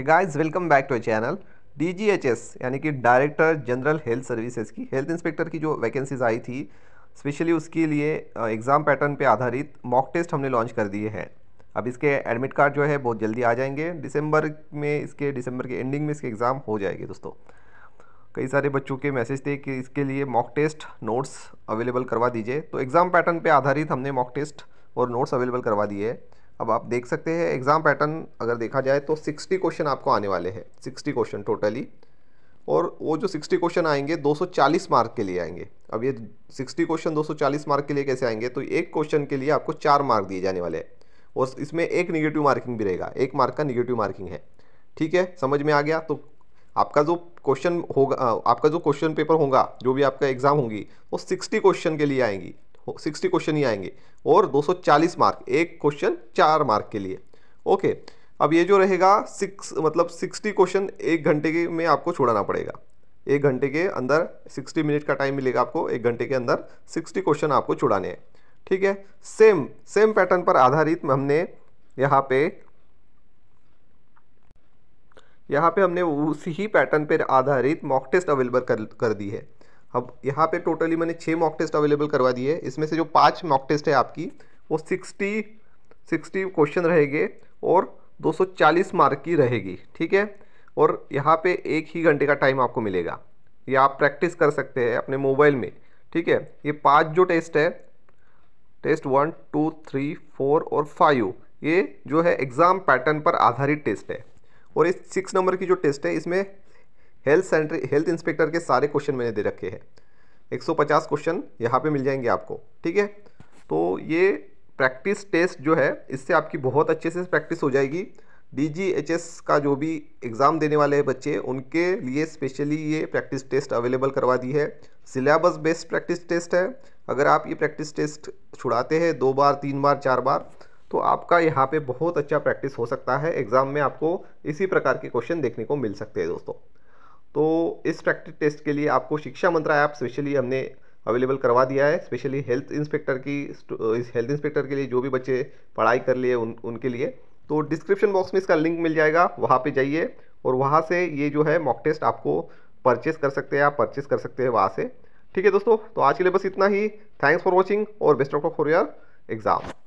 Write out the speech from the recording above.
guys welcome back to channel DGHS यानी कि director general health services की health inspector की जो वैकेंसीज आई थी स्पेशली उसके लिए एग्ज़ाम पैटर्न पे आधारित मॉक टेस्ट हमने लॉन्च कर दिए हैं अब इसके एडमिट कार्ड जो है बहुत जल्दी आ जाएंगे दिसंबर में इसके दिसंबर के एंडिंग में इसके एग्ज़ाम हो जाएंगे दोस्तों कई सारे बच्चों के मैसेज थे कि इसके लिए मॉक टेस्ट नोट्स अवेलेबल करवा दीजिए तो एग्ज़ाम पैटर्न पर आधारित हमने मॉक टेस्ट और नोट्स अवेलेबल करवा दिए हैं अब आप देख सकते हैं एग्ज़ाम पैटर्न अगर देखा जाए तो सिक्सटी क्वेश्चन आपको आने वाले हैं सिक्सटी क्वेश्चन टोटली और वो जो 60 क्वेश्चन आएंगे 240 मार्क के लिए आएंगे अब ये 60 क्वेश्चन 240 मार्क के लिए कैसे आएंगे तो एक क्वेश्चन के लिए आपको चार मार्क दिए जाने वाले हैं और इसमें एक निगेटिव मार्किंग भी रहेगा एक मार्क का निगेटिव मार्किंग है ठीक है समझ में आ गया तो आपका जो क्वेश्चन होगा आपका जो क्वेश्चन पेपर होगा जो भी आपका एग्ज़ाम होगी वो सिक्सटी क्वेश्चन के लिए आएंगी सिक्सटी क्वेश्चन ही आएंगे और दो सौ चालीस मार्क एक क्वेश्चन चार मार्क के लिए ओके अब ये जो रहेगा सिक्स मतलब सिक्सटी क्वेश्चन एक घंटे के में आपको छोड़ाना पड़ेगा एक घंटे के अंदर सिक्सटी मिनट का टाइम मिलेगा आपको एक घंटे के अंदर सिक्सटी क्वेश्चन आपको छुड़ाने हैं ठीक है सेम सेम पैटर्न पर आधारित हमने यहाँ पे यहाँ पे हमने उसी ही पैटर्न पर आधारित मॉक टेस्ट अवेलेबल कर कर दी है अब यहाँ पे टोटली मैंने छः मॉक टेस्ट अवेलेबल करवा दिए इसमें से जो पाँच मॉक टेस्ट है आपकी वो सिक्सटी सिक्सटी क्वेश्चन रहेंगे और 240 मार्क की रहेगी ठीक है और यहाँ पे एक ही घंटे का टाइम आपको मिलेगा ये आप प्रैक्टिस कर सकते हैं अपने मोबाइल में ठीक है ये पाँच जो टेस्ट है test one two three four और फाइव ये जो है एग्ज़ाम पैटर्न पर आधारित टेस्ट है और इस सिक्स नंबर की जो टेस्ट है इसमें हेल्थ सेंटर हेल्थ इंस्पेक्टर के सारे क्वेश्चन मैंने दे रखे हैं 150 क्वेश्चन यहाँ पे मिल जाएंगे आपको ठीक है तो ये प्रैक्टिस टेस्ट जो है इससे आपकी बहुत अच्छे से प्रैक्टिस हो जाएगी डीजीएचएस का जो भी एग्ज़ाम देने वाले हैं बच्चे उनके लिए स्पेशली ये प्रैक्टिस टेस्ट अवेलेबल करवा दी है सिलेबस बेस्ड प्रैक्टिस टेस्ट है अगर आप ये प्रैक्टिस टेस्ट छुड़ाते हैं दो बार तीन बार चार बार तो आपका यहाँ पे बहुत अच्छा प्रैक्टिस हो सकता है एग्ज़ाम में आपको इसी प्रकार के क्वेश्चन देखने को मिल सकते हैं दोस्तों तो इस प्रैक्टिस टेस्ट के लिए आपको शिक्षा मंत्रालय ऐप स्पेशली हमने अवेलेबल करवा दिया है स्पेशली हेल्थ इंस्पेक्टर की इस हेल्थ इंस्पेक्टर के लिए जो भी बच्चे पढ़ाई कर लिए उन उनके लिए तो डिस्क्रिप्शन बॉक्स में इसका लिंक मिल जाएगा वहाँ पे जाइए और वहाँ से ये जो है मॉक टेस्ट आपको परचेस कर सकते हैं आप परचेस कर सकते हैं वहाँ से ठीक है दोस्तों तो आज के लिए बस इतना ही थैंक्स फॉर वॉचिंग और best of for your exam